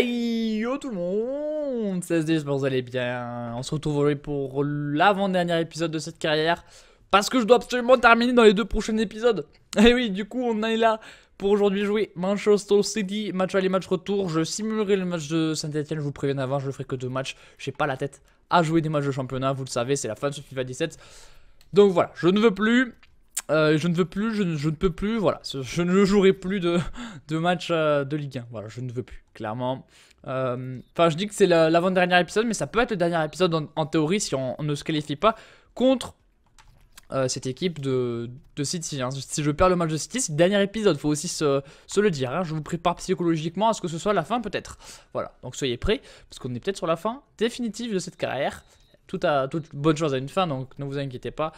Hey tout le monde, c'est SD, j'espère vous allez bien. On se retrouve aujourd'hui pour l'avant-dernier épisode de cette carrière. Parce que je dois absolument terminer dans les deux prochains épisodes. Et oui, du coup, on est là pour aujourd'hui jouer Manchester City, match aller, match retour. Je simulerai le match de Saint-Etienne, je vous préviens avant, je ne ferai que deux matchs. J'ai pas la tête à jouer des matchs de championnat, vous le savez, c'est la fin de ce FIFA 17. Donc voilà, je ne veux plus. Euh, je ne veux plus, je ne, peux plus, voilà, je ne jouerai plus de, de match euh, de Ligue 1, voilà, je ne veux plus, clairement. Euh, enfin, je dis que c'est l'avant-dernier épisode, mais ça peut être le dernier épisode en, théorie si on, ne se qualifie pas contre cette équipe de, de City. Hein. Si je perds le match de City, c'est le dernier épisode, faut aussi se, le dire. Hein. Je vous prépare psychologiquement à ce que ce soit la fin peut-être. Voilà, donc soyez prêts, parce qu'on est peut-être sur la fin définitive de cette carrière. Tout à, toute bonne chose à une fin, donc ne vous inquiétez pas.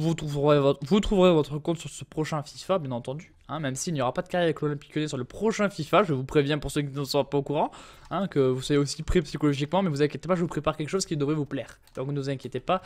Vous trouverez, votre, compte sur ce prochain FIFA, bien entendu. Hein, même s'il n'y aura pas de carrière avec l'Olympique Lyonnais sur le prochain FIFA, je vous préviens pour ceux qui ne sont pas au courant, hein, que vous soyez aussi prêts psychologiquement, mais vous inquiétez pas, je vous prépare quelque chose qui devrait vous plaire. Donc ne vous inquiétez pas.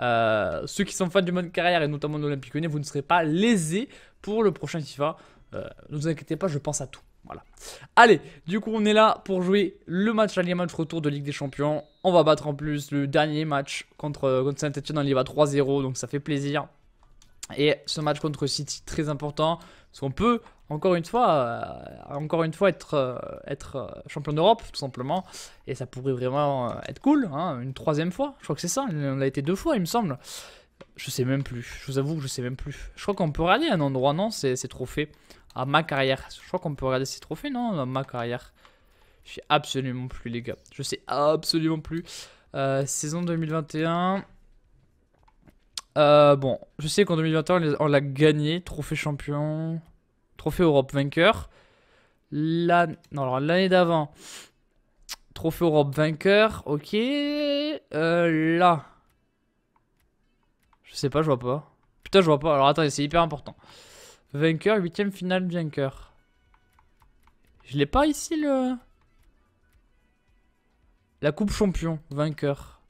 Euh, ceux qui sont fans du mode carrière et notamment de l'Olympique Lyonnais, vous ne serez pas lésés pour le prochain FIFA. Euh, ne vous inquiétez pas, je pense à tout. Voilà. Allez, du coup, on est là pour jouer le match aller match retour de Ligue des Champions. On va battre en plus le dernier match contre, euh, Saint-Etienne. On y va 3-0, donc ça fait plaisir. Et ce match contre City, très important. Parce qu'on peut, encore une fois, euh, encore une fois être, euh, être champion d'Europe, tout simplement. Et ça pourrait vraiment être cool, hein, une troisième fois. Je crois que c'est ça. On a été deux fois, il me semble. Je sais même plus. Je vous avoue que je sais même plus. Je crois qu'on peut regarder un endroit, non c'est ces trophées. À ma carrière. Je crois qu'on peut regarder ces trophées, non À ma carrière. Je sais absolument plus, les gars. Je sais absolument plus. Euh, saison 2021. Euh, bon, je sais qu'en 2021, on l'a gagné. Trophée champion. Trophée Europe vainqueur. L'année d'avant. Trophée Europe vainqueur. Ok. Euh, là. Je sais pas, je vois pas. Putain, je vois pas. Alors attendez, c'est hyper important. Vainqueur, huitième finale vainqueur. Je l'ai pas ici le... La Coupe Champion, vainqueur.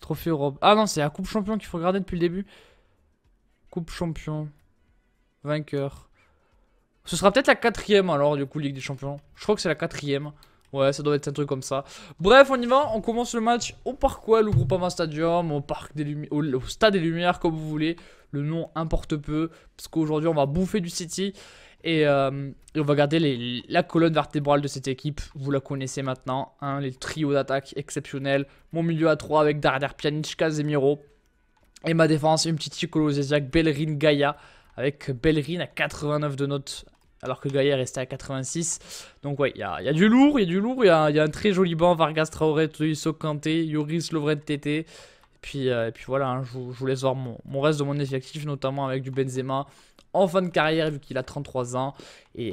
Trophée Europe. Ah non, c'est la Coupe Champion qu'il faut regarder depuis le début. Coupe Champion, vainqueur. Ce sera peut-être la quatrième alors du coup Ligue des Champions. Je crois que c'est la quatrième. Ouais, ça doit être un truc comme ça. Bref, on y va. On commence le match au Parc ou au Groupama Stadium, au Parc des au Stade des Lumières, comme vous voulez. Le nom importe peu, parce qu'aujourd'hui, on va bouffer du City. Euh, et, on va regarder la colonne vertébrale de cette équipe. Vous la connaissez maintenant. Hein, les trios d'attaque exceptionnels. Mon milieu à 3 avec Darder, Pjanic, Casemiro. Et ma défense, une petite Chicolo Zezak, Bellerin, Gaia. Avec Bellerin à 89 de notes. Alors que Gaia est resté à 86. Donc ouais, il y a, du lourd, il y a du lourd. Il y a, un très joli banc. Vargas Traoré, Tuiso, Kanté, Yoris Lovren Tété. Puis, euh, et puis voilà, hein, je, vous, laisse voir mon, mon, reste de mon effectif, notamment avec du Benzema, en fin de carrière vu qu'il a 33 ans. Euh,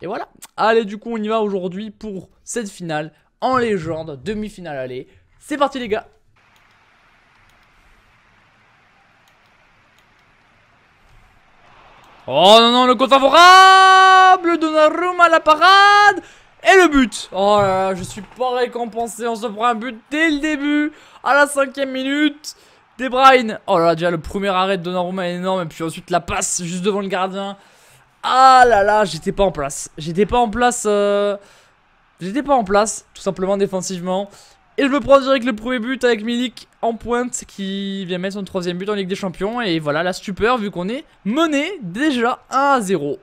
et, voilà. Allez, du coup, on y va aujourd'hui pour cette finale en légende, demi-finale allez. C'est parti les gars Oh non, non, le compte favorable Donnarumma à la parade et le but Oh là là, je suis pas récompensé, on se prend un but dès le début, à la cinquième minute Oh là là, déjà le premier arrêt de Donnarumma est énorme. Et puis ensuite la passe juste devant le gardien. Ah là là, j'étais pas en place. J'étais pas en place. Euh, j'étais pas en place, tout simplement défensivement. Et je me prends direct le premier but avec Milik en pointe qui vient mettre son troisième but en Ligue des Champions. Et voilà la stupeur vu qu'on est mené déjà 1 à 0.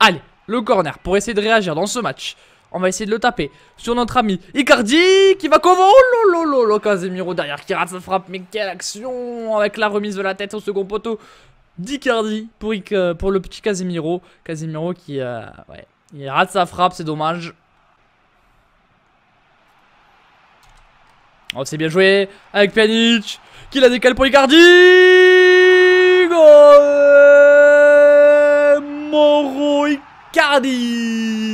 Allez, le corner pour essayer de réagir dans ce match. On va essayer de le taper sur notre ami Icardi qui va comment Oh lololo, Casemiro derrière qui rate sa frappe. Mais quelle action avec la remise de la tête au second poteau d'Icardi pour, euh, pour, le petit Casemiro. Casemiro qui euh, ouais, rate sa frappe, c'est dommage. Oh, c'est bien joué avec Pjanic qui la décale pour Icardi. Goal Moro Icardi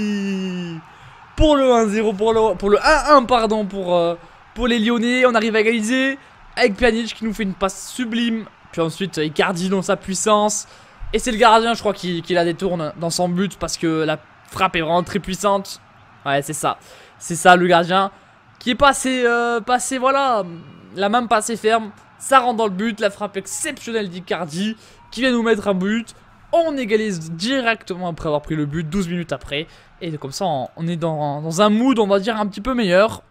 pour le 1-0, pour le, pour le 1-1, pardon, euh, pour, les Lyonnais. On arrive à égaliser avec Pjanic qui nous fait une passe sublime. Puis ensuite, euh, Icardi dans sa puissance. Et c'est le gardien, je crois, qui, la détourne dans son but parce que la frappe est vraiment très puissante. Ouais, c'est ça. C'est ça, le gardien qui est passé, euh, passé, voilà, la main passée ferme. Ça rentre dans le but, la frappe exceptionnelle d'Icardi qui vient nous mettre un but. On égalise directement après avoir pris le but, 12 minutes après. Et comme ça, on est dans, un mood, on va dire, un petit peu meilleur.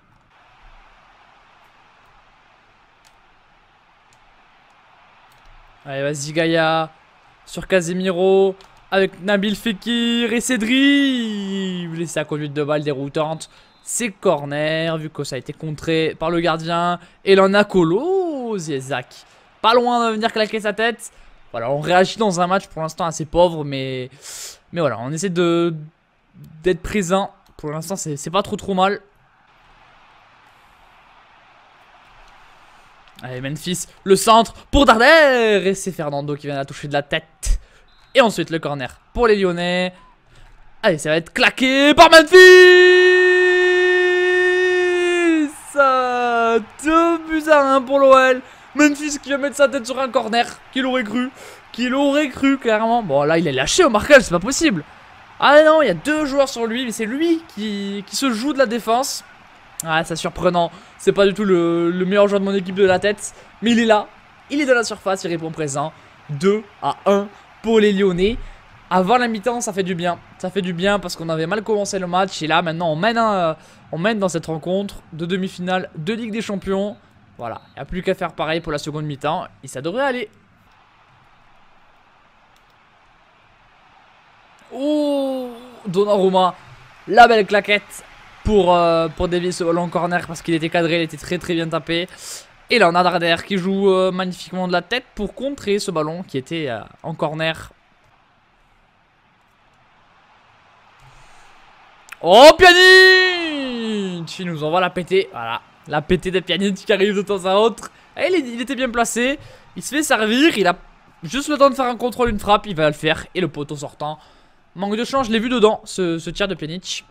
Allez, vas-y, Gaïa. Sur Casemiro. Avec Nabil Fekir et Cédric. Et sa conduite de balle déroutante. C'est corner, vu que ça a été contré par le gardien. Et l'en a Pas loin de venir claquer sa tête. Voilà, on réagit dans un match pour l'instant assez pauvre, mais, mais voilà, on essaie de, d'être présent. Pour l'instant, c'est pas trop trop mal. Allez, Memphis, le centre pour Darder Et c'est Fernando qui vient la toucher de la tête. Et ensuite, le corner pour les Lyonnais. Allez, ça va être claqué par Memphis Deux buts à un pour l'OL. Memphis qui va mettre sa tête sur un corner. qu'il aurait cru qu'il aurait cru, clairement. Bon, là, il est lâché au marquage, c'est pas possible. Ah non, il y a deux joueurs sur lui, mais c'est lui qui, se joue de la défense. Ah, c'est surprenant. C'est pas du tout le, meilleur joueur de mon équipe de la tête. Mais il est là, il est de la surface, il répond présent. 2 à 1 pour les Lyonnais. Avant la mi-temps, ça fait du bien. Ça fait du bien parce qu'on avait mal commencé le match. Et là, maintenant, on mène, on mène dans cette rencontre de demi-finale de Ligue des Champions. Voilà, il n'y a plus qu'à faire pareil pour la seconde mi-temps. Et ça devrait aller. Oh Donnarumma. La belle claquette pour, euh, pour dévier ce ballon corner parce qu'il était cadré, il était très très bien tapé. Et là on a Darder qui joue euh, magnifiquement de la tête pour contrer ce ballon qui était euh, en corner. Oh Pjanic Il nous envoie la péter, voilà. La péter de Pjanic qui arrive de temps à autre. il, il était bien placé, il se fait servir, il a juste le temps de faire un contrôle, une frappe, il va le faire. Et le poteau sortant Manque de chance, je l'ai vu dedans, ce, ce tir de Pjanic.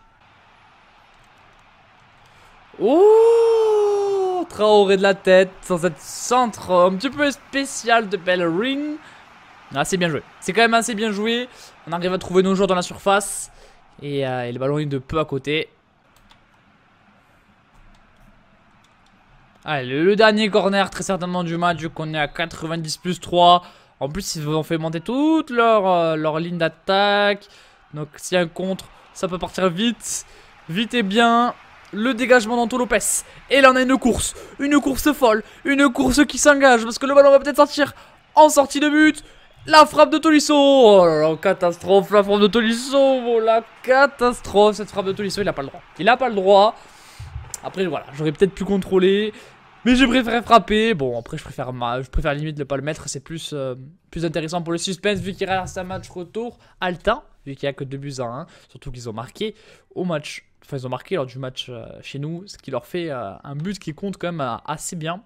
Oh Traoré de la tête dans cette centre un petit peu spécial de Bellerin. Ah, c'est bien joué. C'est quand même assez bien joué. On arrive à trouver nos joueurs dans la surface. Et, euh, le ballon est de peu à côté. Allez, le, dernier corner très certainement du match, qu'on est à 90 plus 3. En plus, ils ont fait monter toute euh, leur, ligne d'attaque. Donc, s'il y a un contre, ça peut partir vite. Vite et bien. Le dégagement d'Anto Lopez. Et là, on a une course. Une course folle. Une course qui s'engage. Parce que le ballon va peut-être sortir en sortie de but. La frappe de Tolisso Oh là là, catastrophe, la frappe de Tolisso oh la catastrophe, cette frappe de Tolisso, il a pas le droit. Il n'a pas le droit. Après, voilà, j'aurais peut-être pu contrôler. Mais je préfère frapper. Bon, après, je préfère, je préfère limite ne pas le mettre. C'est plus, euh, plus intéressant pour le suspense vu qu'il reste un match retour. Alta, vu qu'il n'y a que 2 buts à 1. Surtout qu'ils ont marqué au match. Enfin, ils ont marqué lors du match euh, chez nous. Ce qui leur fait euh, un but qui compte quand même assez bien.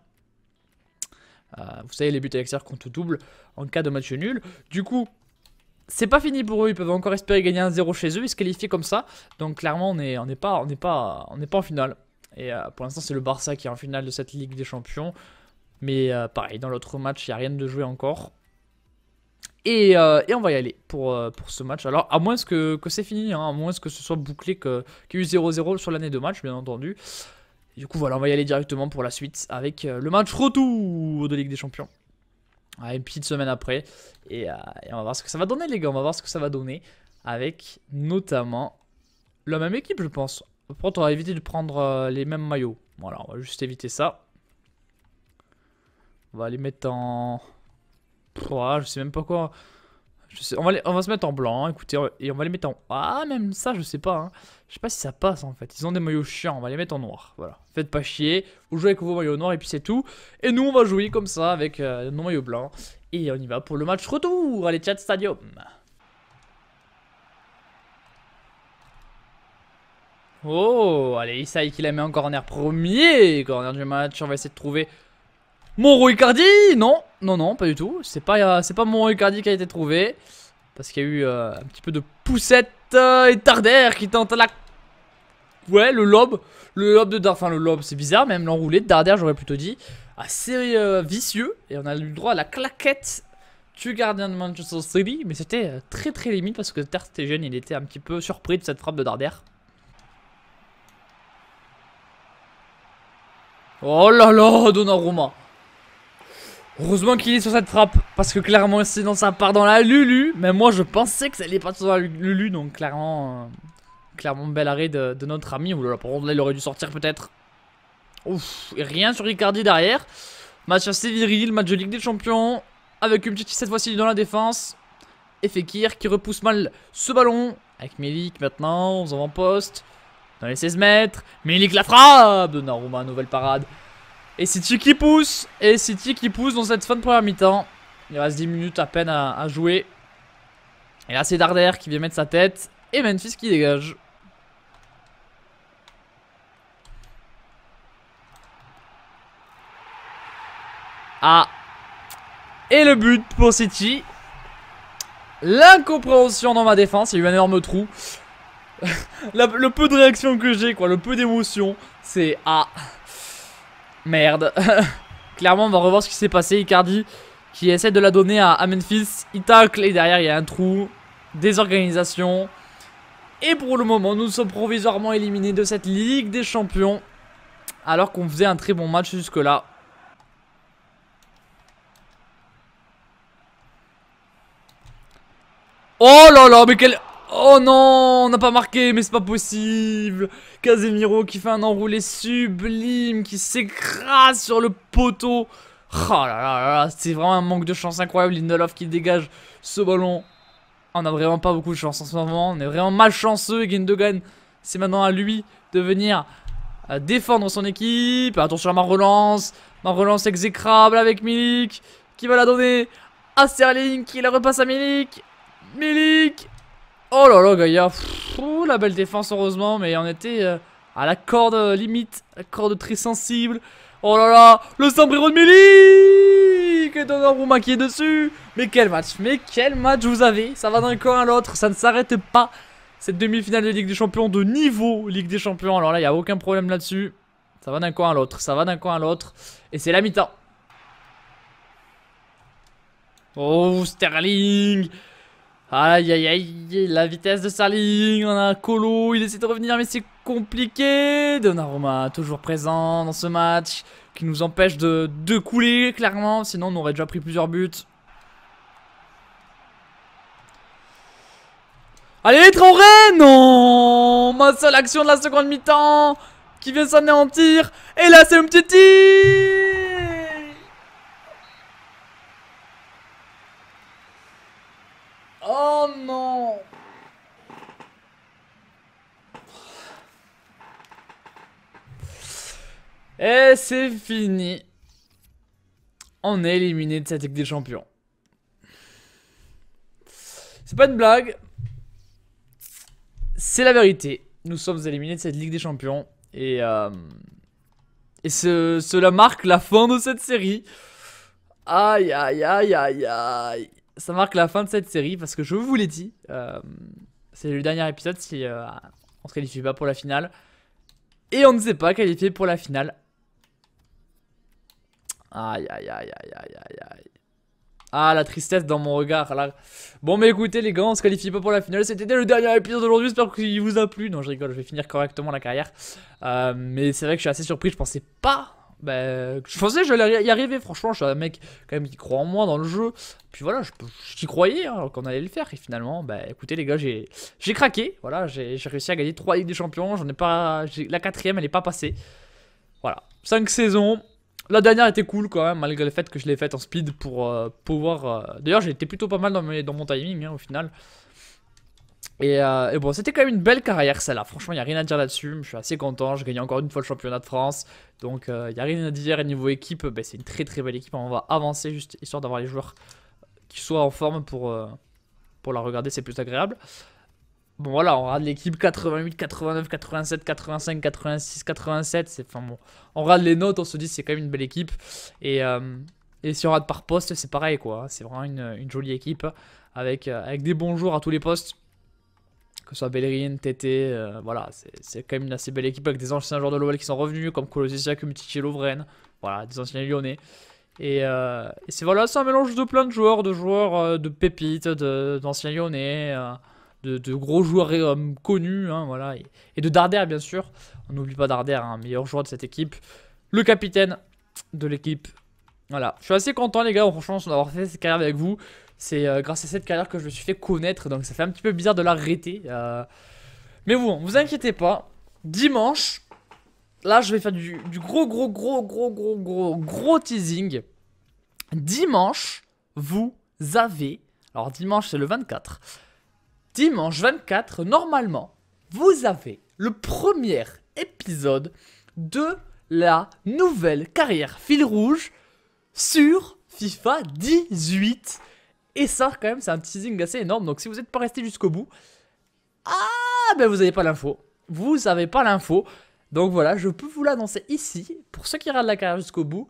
vous savez, les buts à l'extérieur comptent double en cas de match nul. Du coup, c'est pas fini pour eux, ils peuvent encore espérer gagner un 0 chez eux, ils se qualifient comme ça. Donc clairement, on n'est on est pas, on pas, pas en finale. Et euh, pour l'instant, c'est le Barça qui est en finale de cette Ligue des Champions. Mais euh, pareil, dans l'autre match, il n'y a rien de joué encore. Et, euh, on va y aller pour, pour ce match. Alors, à moins que, que c'est fini, hein, à moins que ce soit bouclé, qu'il y ait eu 0-0 sur l'année de match, bien entendu. du coup, voilà, on va y aller directement pour la suite avec le match retour de Ligue des Champions. une petite semaine après. Et, et, on va voir ce que ça va donner, les gars. On va voir ce que ça va donner. Avec notamment la même équipe, je pense. Par on va éviter de prendre euh, les mêmes maillots. Voilà, on va juste éviter ça. On va les mettre en... 3, je sais même pas quoi... on, va se mettre en blanc, hein, écoutez, et on va les mettre en... Ah, même ça, je sais pas. Hein. Je sais pas si ça passe, en fait. Ils ont des maillots chiants, on va les mettre en noir. Voilà, faites pas chier. Vous jouez avec vos maillots noirs, et puis c'est tout. Et nous, on va jouer comme ça, avec euh, nos maillots blancs. Et on y va pour le match retour. Allez, chat stadium. Oh, allez, Isai qui la met en air premier. Corner du match. On va essayer de trouver mon Icardi Non, non, non, pas du tout. C'est pas, c'est pas mon qui a été trouvé. Parce qu'il y a eu euh, un petit peu de poussette. et euh, tardaire qui tente la... Ouais, le lobe. Le lobe de Darder. Enfin, le lobe, c'est bizarre. Même l'enroulé de Darder, j'aurais plutôt dit. Assez euh, vicieux. Et on a eu le droit à la claquette tu gardien de Manchester City, mais c'était très très limite parce que c'était jeune, il était un petit peu surpris de cette frappe de Darder. Oh là là, Donnarumma. Heureusement qu'il est sur cette frappe. Parce que clairement, dans sa part dans la Lulu. Mais moi, je pensais que ça allait pas dans la Lulu. Donc clairement, euh, clairement bel arrêt de, notre ami. Ouh là par contre, il aurait dû sortir peut-être. Ouf, et rien sur Ricardi derrière. Match assez viril, match de Ligue des Champions. Avec une petite cette fois-ci dans la défense. Et Fekir qui repousse mal ce ballon. Avec Melik maintenant, on en poste. Dans les 16 mètres. Milik la frappe de Naruma, nouvelle parade. Et City qui pousse. Et City qui pousse dans cette fin de première mi-temps. Il reste 10 minutes à peine à, à jouer. Et là, c'est Darder qui vient mettre sa tête. Et Memphis qui dégage. Ah. Et le but pour City. L'incompréhension dans ma défense. Il y a eu un énorme trou le peu de réaction que j'ai, quoi, le peu d'émotion, c'est... Ah Merde Clairement, on va revoir ce qui s'est passé. Icardi qui essaie de la donner à, Amenfis Memphis. Il tacle et derrière, il y a un trou. Désorganisation. Et pour le moment, nous sommes provisoirement éliminés de cette Ligue des Champions. Alors qu'on faisait un très bon match jusque-là. Oh là là, mais quel... Oh non, on n'a pas marqué, mais c'est pas possible Casemiro qui fait un enroulé sublime, qui s'écrase sur le poteau Oh là là là, c'est vraiment un manque de chance incroyable, Lindelof qui dégage ce ballon. On n'a vraiment pas beaucoup de chance en ce moment, on est vraiment malchanceux et Gindogan, c'est maintenant à lui de venir euh, défendre son équipe. Attention à ma relance, ma relance exécrable avec Milik, qui va la donner à Sterling, qui la repasse à Milik. Milik Oh là là, Gaïa. la belle défense, heureusement. Mais on était euh, à la corde euh, limite. La corde très sensible. Oh là là. Le sombrero de Milly que est un qui dessus. Mais quel match. Mais quel match vous avez. Ça va d'un coin à l'autre. Ça ne s'arrête pas. Cette demi-finale de Ligue des Champions de niveau Ligue des Champions. Alors là, il n'y a aucun problème là-dessus. Ça va d'un coin à l'autre, ça va d'un coin à l'autre. Et c'est la mi-temps. Oh, Sterling Aïe aïe aïe, la vitesse de Sarling, on a un colo, il essaie de revenir mais c'est compliqué. Donnarumma toujours présent dans ce match, qui nous empêche de, de couler clairement, sinon on aurait déjà pris plusieurs buts. Allez Traoré, non Ma seule action de la seconde mi-temps, qui vient s'anéantir, et là c'est un petit tir Et c'est fini. On est éliminé de cette Ligue des Champions. C'est pas une blague. C'est la vérité. Nous sommes éliminés de cette Ligue des Champions. Et, euh, et cela marque la fin de cette série. Aïe, aïe, aïe, aïe, aïe. Ça marque la fin de cette série parce que je vous l'ai dit. Euh, c'est le dernier épisode si euh, on se qualifie pas pour la finale. Et on ne s'est pas qualifié pour la finale. Aïe, aïe, aïe, aïe, aïe, aïe. Ah, la tristesse dans mon regard. Bon, mais écoutez, les gars, on se qualifie pas pour la finale. C'était le dernier épisode d'aujourd'hui. J'espère qu'il vous a plu. Non, je rigole, je vais finir correctement la carrière. Euh, mais c'est vrai que je suis assez surpris. Je pensais pas. Ben, je pensais que j'allais y arriver. Franchement, je suis un mec quand même qui croit en moi dans le jeu. Puis voilà, j'y croyais hein, qu'on allait le faire. Et finalement, bah écoutez, les gars, j'ai craqué. Voilà, j'ai réussi à gagner 3 Ligues des Champions. J'en ai pas. la quatrième, elle est pas passée. Voilà. 5 saisons. La dernière était cool quand même, malgré le fait que je l'ai faite en speed pour euh, pouvoir... Euh, d'ailleurs, j'étais plutôt pas mal dans, mon timing hein, au final. Euh, et, bon, c'était quand même une belle carrière celle-là. Franchement, il n'y a rien à dire là-dessus. Je suis assez content. Je gagné encore une fois le championnat de France. Donc, il n'y a rien à dire. Et niveau équipe, ben, c'est une très très belle équipe. Hein. On va avancer juste histoire d'avoir les joueurs qui soient en forme pour, pour la regarder. C'est plus agréable. Bon voilà, on rate l'équipe 88, 89, 87, 85, 86, 87. C'est enfin bon, on rate les notes, on se dit c'est quand même une belle équipe. Et, euh, si on rate par poste, c'est pareil quoi. C'est vraiment une, jolie équipe avec, euh, avec des bons joueurs à tous les postes. Que ce soit Bellerin, Tété, euh, voilà, c'est quand même une assez belle équipe avec des anciens joueurs de l'OL qui sont revenus, comme que Mutici, Lovren, voilà, des anciens lyonnais. Et, et c'est voilà, c'est un mélange de plein de joueurs, de joueurs de pépites, d'anciens lyonnais de, gros joueurs euh, connus, hein, voilà, et, de Darder bien sûr. On n'oublie pas Darder, hein, meilleur joueur de cette équipe, le capitaine de l'équipe. Voilà, je suis assez content les gars, franchement, d'avoir fait cette carrière avec vous. C'est euh, grâce à cette carrière que je me suis fait connaître, donc ça fait un petit peu bizarre de l'arrêter. Euh. Mais bon, vous inquiétez pas, dimanche, là je vais faire du, gros gros gros gros gros gros gros teasing. Dimanche, vous avez, alors dimanche c'est le 24, dimanche 24, normalement, vous avez le premier épisode de la nouvelle carrière fil rouge sur FIFA 18. Et ça, quand même, c'est un teasing assez énorme. Donc, si vous n'êtes pas resté jusqu'au bout, ah, ben vous n'avez pas l'info. Vous n'avez pas l'info. Donc voilà, je peux vous l'annoncer ici. Pour ceux qui regardent la carrière jusqu'au bout,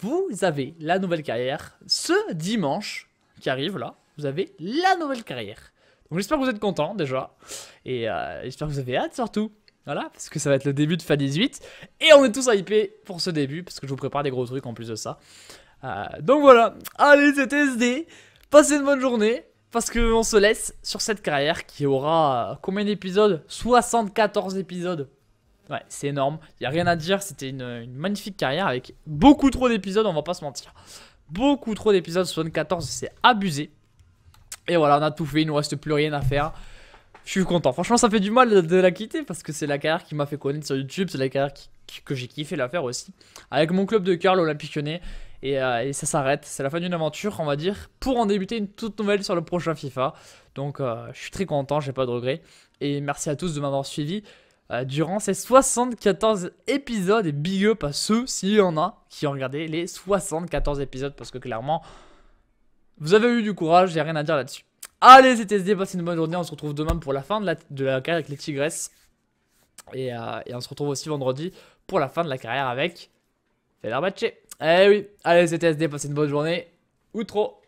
vous avez la nouvelle carrière ce dimanche qui arrive là. Vous avez la nouvelle carrière. Donc j'espère que vous êtes contents déjà. Et euh, j'espère que vous avez hâte surtout. Voilà, parce que ça va être le début de Fa 18. Et on est tous hypés pour ce début, parce que je vous prépare des gros trucs en plus de ça. Euh, donc voilà, allez c'était SD. Passez une bonne journée. Parce qu'on se laisse sur cette carrière qui aura euh, combien d'épisodes 74 épisodes. Ouais, c'est énorme. Il a rien à dire. C'était une, magnifique carrière avec beaucoup trop d'épisodes, on va pas se mentir. Beaucoup trop d'épisodes, 74, c'est abusé. Et voilà, on a tout fait, il nous reste plus rien à faire. Je suis content. Franchement, ça fait du mal de la quitter parce que c'est la carrière qui m'a fait connaître sur YouTube, c'est la carrière que j'ai kiffé la faire aussi. Avec mon club de cœur, l'Olympique Lyonnais. Et, euh, et, ça s'arrête. C'est la fin d'une aventure, on va dire, pour en débuter une toute nouvelle sur le prochain FIFA. Donc, euh, je suis très content, j'ai pas de regrets. Et merci à tous de m'avoir suivi euh, durant ces 74 épisodes. Et big up à ceux, s'il y en a, qui ont regardé les 74 épisodes parce que clairement. Vous avez eu du courage, j'ai rien à dire là-dessus. Allez, c'était passez une bonne journée. On se retrouve demain pour la fin de la, carrière avec les Tigresses. Euh, et, on se retrouve aussi vendredi pour la fin de la carrière avec Fenerbahce. Eh oui, allez, c'était SD, passez une bonne journée. Outro.